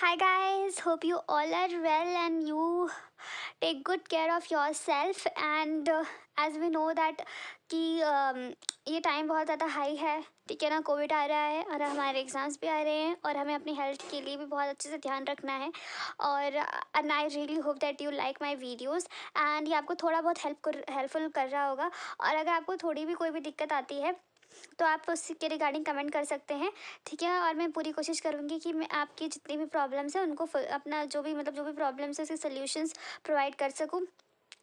Hi guys, hope you all are well and you take good care of yourself and uh, as we know that कि um, ये time बहुत ज़्यादा high है ठीक है ना कोविड आ रहा है और हमारे एग्ज़ाम्स भी आ रहे हैं और हमें अपनी हेल्थ के लिए भी बहुत अच्छे से ध्यान रखना है और and I really hope that you like my videos and ये आपको थोड़ा बहुत हेल्प कर हेल्पफुल कर रहा होगा और अगर आपको थोड़ी भी कोई भी दिक्कत आती है तो आप उसके रिगार्डिंग कमेंट कर सकते हैं ठीक है और मैं पूरी कोशिश करूँगी कि मैं आपकी जितनी भी प्रॉब्लम्स हैं उनको अपना जो भी मतलब जो भी प्रॉब्लम्स है उसके सोल्यूशंस प्रोवाइड कर सकूँ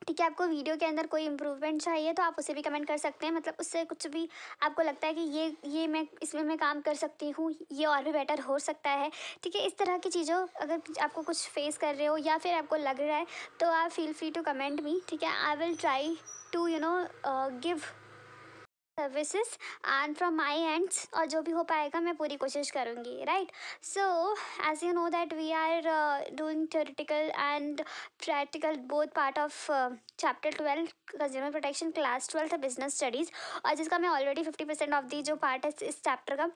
ठीक है आपको वीडियो के अंदर कोई इम्प्रूवमेंट चाहिए तो आप उसे भी कमेंट कर सकते हैं मतलब उससे कुछ भी आपको लगता है कि ये ये मैं इसमें मैं काम कर सकती हूँ ये और भी बेटर हो सकता है ठीक है इस तरह की चीज़ों अगर आपको कुछ फेस कर रहे हो या फिर आपको लग रहा है तो आप feel free to comment me ठीक है I will try to you know give services and from my ends और जो भी हो पाएगा मैं पूरी कोशिश करूँगी right so as you know that we are doing theoretical and practical both part of chapter twelve consumer protection class twelfth business studies और जिसका मैं already fifty percent of the जो पार्ट है इस चैप्टर का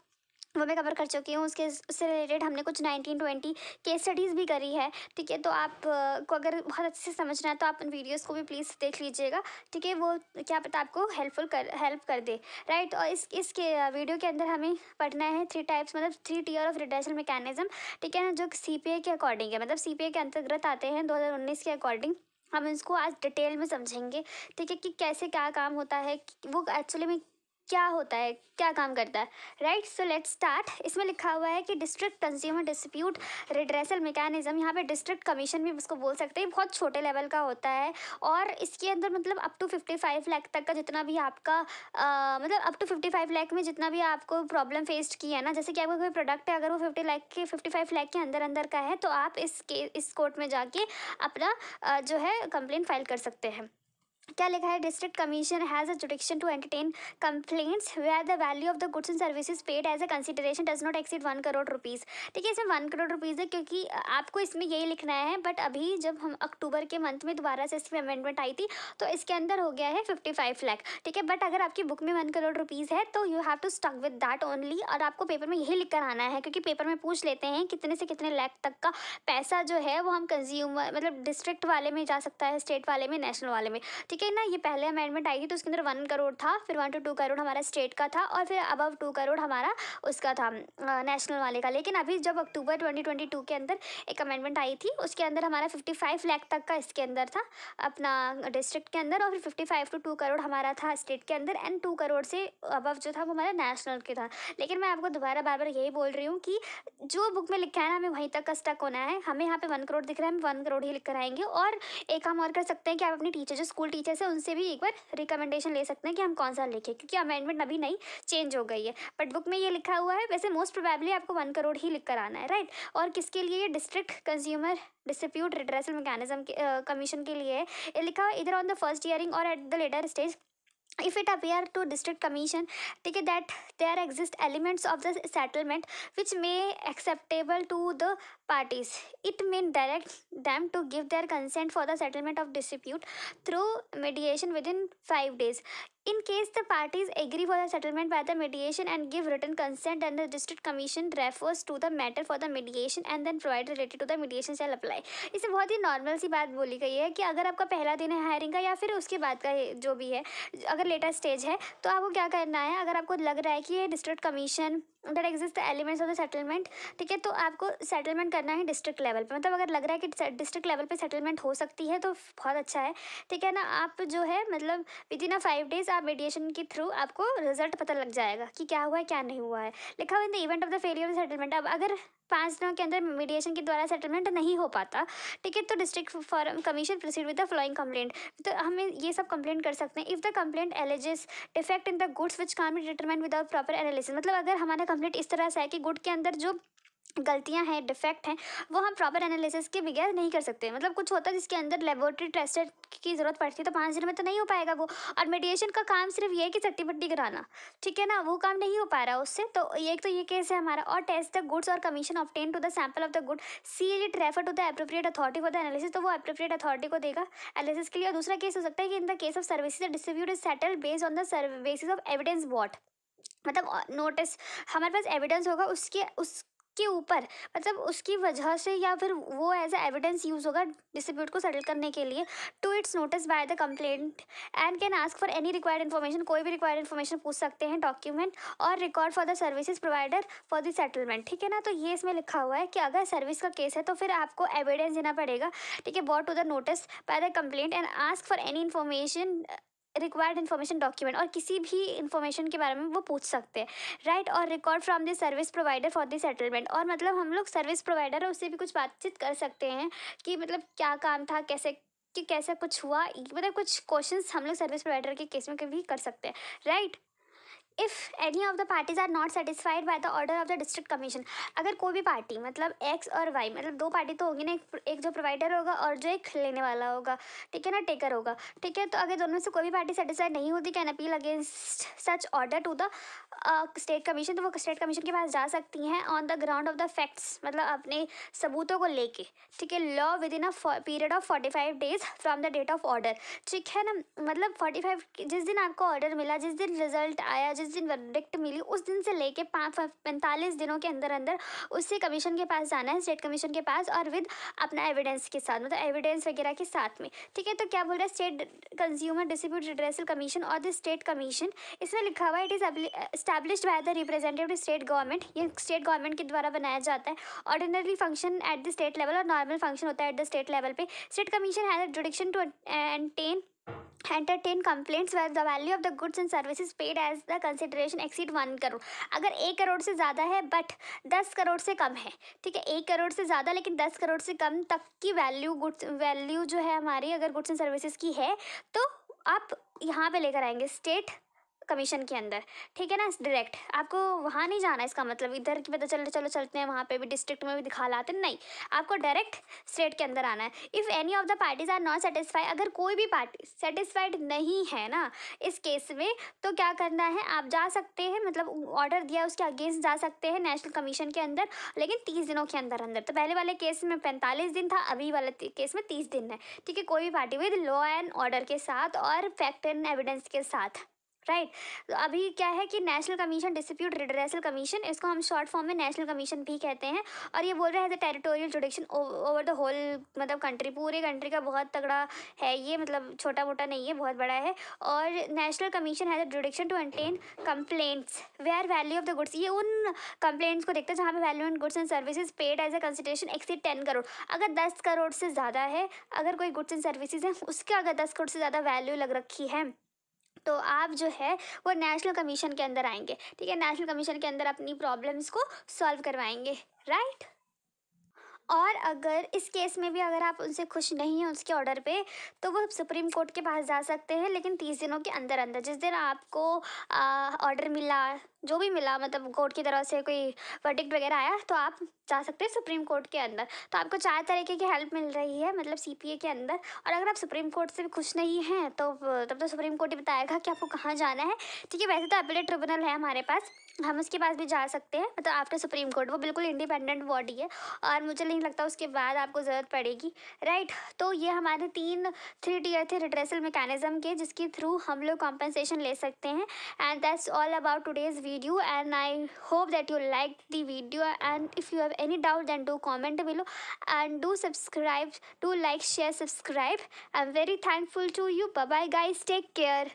वो मैं कवर कर चुकी हूँ उसके उससे रिलेटेड हमने कुछ नाइनटीन ट्वेंटी केस स्टडीज़ भी करी है ठीक है तो आप को अगर बहुत अच्छे से समझना है तो आप उन वीडियोस को भी प्लीज़ देख लीजिएगा ठीक है वो क्या पता आपको हेल्पफुल कर हेल्प कर दे राइट और इस इसके वीडियो के अंदर हमें पढ़ना है थ्री टाइप्स मतलब three tier of redressal mechanism ठीक है ना जो सी के अकॉर्डिंग है मतलब सी के अंतर्गत आते हैं दो के अकॉर्डिंग हम इसको आज डिटेल में समझेंगे ठीक है कि कैसे क्या काम होता है वो एक्चुअली में क्या होता है क्या काम करता है राइट सो लेट स्टार्ट इसमें लिखा हुआ है कि district consumer dispute redressal mechanism यहाँ पे डिस्ट्रिक्ट कमीशन भी उसको बोल सकते हैं बहुत छोटे लेवल का होता है और इसके अंदर मतलब up to fifty five lakh तक का जितना भी आपका आ, मतलब up to fifty five lakh में जितना भी आपको प्रॉब्लम फेस्ड की है ना जैसे कि आपका कोई प्रोडक्ट है अगर वो फिफ्टी लैख के फिफ्टी फाइव लैख के अंदर अंदर का है तो आप इस के इस कोर्ट में जाके अपना जो है कंप्लेन फाइल कर सकते हैं क्या लिखा है district commission has a jurisdiction to entertain complaints where the value of the goods and services paid as a consideration does not exceed one crore rupees ठीक है इसमें वन करोड़ रुपीज़ है क्योंकि आपको इसमें यही लिखना है बट अभी जब हम अक्टूबर के मंथ में दोबारा से इसमें अमेंडमेंट आई थी तो इसके अंदर हो गया है फिफ्टी फाइव लैख ठीक है बट अगर आपकी बुक में वन करोड़ रुपीज़ है तो you have to stuck with that only और आपको पेपर में यही लिख कर आना है क्योंकि पेपर में पूछ लेते हैं कितने से कितने लैख तक का पैसा जो है वो हम कंज्यूमर मतलब डिस्ट्रिक्ट वाले में जा सकता है स्टेट वाले में नेशनल वाले में ठीक ठीक है ना ये पहले अमेंडमेंट आएगी तो उसके अंदर वन करोड़ था फिर वन टू टू करोड़ हमारा स्टेट का था और फिर अबव टू करोड़ हमारा उसका था नेशनल वाले का लेकिन अभी जब अक्टूबर ट्वेंटी ट्वेंटी टू के अंदर एक अमेंडमेंट आई थी उसके अंदर हमारा फिफ्टी फाइव लैख तक का इसके अंदर था अपना डिस्ट्रिक्ट के अंदर और फिर fifty five to two crore हमारा था स्टेट के अंदर एंड टू करोड़ से अबव जो था वो हमारा नेशनल के था लेकिन मैं आपको दोबारा बार बार यही बोल रही हूँ कि जो बुक में लिखा है ना हमें वहीं तक का स्टक होना है हमें यहाँ पे वन करोड़ दिख रहा है हम वन करोड़ ही लिख कर आएंगे और एक काम और कर सकते हैं कि आप अपनी टीचर जो स्कूल टीचर टीचर से उनसे भी एक बार रिकमेंडेशन ले सकते हैं कि हम कौन सा लिखें क्योंकि अमेंडमेंट अभी नहीं चेंज हो गई है बट बुक में ये लिखा हुआ है वैसे मोस्ट प्रोबेबली आपको वन करोड़ ही लिख कर आना है राइट और किसके लिए ये district consumer dispute redressal mechanism commission के लिए है लिखा इधर ऑन द फर्स्ट ईयरिंग और at the later stage if it appear to district commission take that there exist elements of the settlement which may acceptable to the parties it may direct them to give their consent for the settlement of dispute through mediation within 5 days in case the parties agree for the settlement by the mediation and give written consent then the district commission refers to the matter for the mediation and then provide related to the mediation shall apply इसमें बहुत ही normal si baat boli gayi hai ki agar aapka pehla din hai hiring ka ya fir uske baad ka jo bhi hai अगर later stage है तो आपको क्या करना है अगर आपको लग रहा है कि ये district commission that exist elements of the settlement ठीक है तो आपको सेटलमेंट करना है डिस्ट्रिक्ट लेवल पे मतलब अगर लग रहा है कि डिस्ट्रिक्ट लेवल पे सेटलमेंट हो सकती है तो बहुत अच्छा है ठीक है ना आप जो है मतलब within a five days आप मीडिएशन के थ्रू आपको रिजल्ट पता लग जाएगा कि क्या हुआ है क्या नहीं हुआ है लिखा हुआ in the event of the failure of settlement अब अगर पाँच दिनों के अंदर मीडिएशन के द्वारा सेटलमेंट नहीं हो पाता ठीक है तो district forum commission proceed with the following complaint तो हमें ये सब कंप्लेंट कर सकते हैं if the complaint alleges defect in the goods which can be determine without proper analysis मतलब अगर हमारा कंप्लीट इस तरह से है कि गुड के अंदर जो गलतियां हैं डिफेक्ट हैं वो हम प्रॉपर एनालिसिस के बगैर नहीं कर सकते मतलब कुछ होता है जिसके अंदर लेबोरेटरी टेस्टेड की ज़रूरत पड़ती है तो पाँच दिन में तो नहीं हो पाएगा वो और मेडिएशन का काम सिर्फ ये है कि सट्टी पट्टी कराना ठीक है ना वो काम नहीं हो पा रहा उससे तो एक तो ये केस है हमारा और टेस्ट द गुड्स और commission obtain to the sample of the good seal it refer to the appropriate authority for the analysis तो वो अप्रोप्रिएट अथॉरिटी को देगा एनालिसिस के लिए और दूसरा केस हो सकता है कि in the case of service dispute is settle based on the basis of evidence what मतलब नोटिस uh, हमारे पास एविडेंस होगा उसके उस के ऊपर मतलब उसकी वजह से या फिर वो एज ए एविडेंस यूज़ होगा डिस्ट्रीब्यूट को सेटल करने के लिए to its notice by the complaint and can ask for any required information कोई भी रिक्वायर्ड इन्फॉर्मेशन पूछ सकते हैं डॉक्यूमेंट और record for the services provider for the settlement ठीक है ना तो ये इसमें लिखा हुआ है कि अगर सर्विस का केस है तो फिर आपको एविडेंस देना पड़ेगा ठीक है bought to the notice by the complaint and ask for any information required information document और किसी भी इन्फॉर्मेशन के बारे में वो पूछ सकते हैं राइट और record from the service provider for the settlement और मतलब हम लोग सर्विस प्रोवाइडर है उससे भी कुछ बातचीत कर सकते हैं कि मतलब क्या काम था कैसे कि कैसा कुछ हुआ मतलब कुछ क्वेश्चंस हम लोग सर्विस प्रोवाइडर के केस में भी कर सकते हैं right if any of the parties are not satisfied by the order of the district commission अगर कोई भी पार्टी मतलब एक्स और वाई मतलब दो पार्टी तो होगी ना एक, एक जो प्रोवाइडर होगा और जो एक लेने वाला होगा ठीक है ना टेकर होगा ठीक है तो अगर दोनों से कोई भी पार्टी सेटिस्फाइड नहीं होती can appeal against such order to the state commission तो वो स्टेट कमीशन के पास जा सकती हैं on the ground of the facts मतलब अपने सबूतों को लेके ठीक है law within a period of forty five days from the date of order ठीक है ना मतलब फोर्टी फाइव जिस दिन आपको ऑर्डर मिला जिस दिन रिजल्ट आया जिस जिस दिन वर्डिक्ट मिली उस दिन से लेके पाँच पैंतालीस दिनों के अंदर अंदर उससे कमीशन के पास जाना है स्टेट कमीशन के पास और विद अपना एविडेंस के साथ मतलब एविडेंस वगैरह के साथ में ठीक है तो क्या बोल रहा है state consumer dispute redressal commission और द स्टेट कमीशन इसमें लिखा हुआ it is establish by the representative state government ये स्टेट गवर्नमेंट के द्वारा बनाया जाता है ordinary function at the state level और नॉर्मल फंक्शन होता है एट द स्टेट लेवल पे state commission has jurisdiction to entertain entertain complaints where the value of the goods and services paid as the consideration exceed one crore अगर एक करोड़ से ज़्यादा है but दस करोड़ से कम है ठीक है एक करोड़ से ज़्यादा लेकिन दस करोड़ से कम तक की वैल्यू गुड्स वैल्यू जो है हमारी अगर गुड्स एंड सर्विसेज की है तो आप यहाँ पे लेकर आएंगे स्टेट कमीशन के अंदर ठीक है ना डायरेक्ट आपको वहाँ नहीं जाना इसका मतलब इधर की पता चल चलो चलते हैं वहाँ पे भी डिस्ट्रिक्ट में भी दिखा लाते हैं नहीं आपको डायरेक्ट स्टेट के अंदर आना है if any of the parties are not satisfy अगर कोई भी पार्टी सेटिस्फाइड नहीं है ना इस केस में तो क्या करना है आप जा सकते हैं मतलब ऑर्डर दिया उसके अगेंस्ट जा सकते हैं नेशनल कमीशन के अंदर लेकिन तीस दिनों के अंदर अंदर तो पहले वाले केस में पैंतालीस दिन था अभी वाले केस में तीस दिन है ठीक है कोई भी party with law and order के साथ और फैक्ट एंड एविडेंस के साथ राइट right. अभी क्या है कि national commission dispute redressal commission इसको हम शॉर्ट फॉर्म में नेशनल कमीशन भी कहते हैं और ये बोल हैं as the territorial jurisdiction over the whole मतलब कंट्री पूरे कंट्री का बहुत तगड़ा है ये मतलब छोटा मोटा नहीं है बहुत बड़ा है और national commission has jurisdiction to entertain complaints are value of the goods ये उन कंप्लेंट्स को देखते हैं जहाँ पे value on goods and services paid as a consideration exceed ten crore अगर दस करोड़ से ज़्यादा है अगर कोई गुड्स एंड सर्विसेज हैं उसके अगर दस करोड़ से ज़्यादा वैल्यू लग रखी है तो आप जो है वो नेशनल कमीशन के अंदर आएंगे ठीक है नेशनल कमीशन के अंदर अपनी प्रॉब्लम्स को सॉल्व करवाएंगे राइट और अगर इस केस में भी अगर आप उनसे खुश नहीं हैं उसके ऑर्डर पे तो वो सुप्रीम कोर्ट के पास जा सकते हैं लेकिन तीस दिनों के अंदर अंदर जिस दिन आपको ऑर्डर मिला जो भी मिला मतलब कोर्ट की तरफ से कोई वर्डिक्ट वगैरह आया तो आप जा सकते हैं सुप्रीम कोर्ट के अंदर तो आपको चार तरीके की हेल्प मिल रही है मतलब सीपीए के अंदर और अगर आप सुप्रीम कोर्ट से भी खुश नहीं हैं तो तब तो सुप्रीम कोर्ट ही बताएगा कि आपको कहाँ जाना है ठीक है वैसे तो अपीलेट ट्रिब्यूनल है हमारे पास हम उसके पास भी जा सकते हैं मतलब आफ्टर सुप्रीम कोर्ट वो बिल्कुल इंडिपेंडेंट बॉडी है और मुझे नहीं लगता उसके बाद आपको ज़रूरत पड़ेगी राइट तो ये हमारे तीन थ्री टीयर थे रिड्रेसल मेकानिजम के जिसके थ्रू हम लोग कॉम्पनसेशन ले सकते हैं and that's all about today's video video and I hope that you liked the video and if you have any doubt then do comment below and do subscribe do like share subscribe I'm very thankful to you bye bye guys take care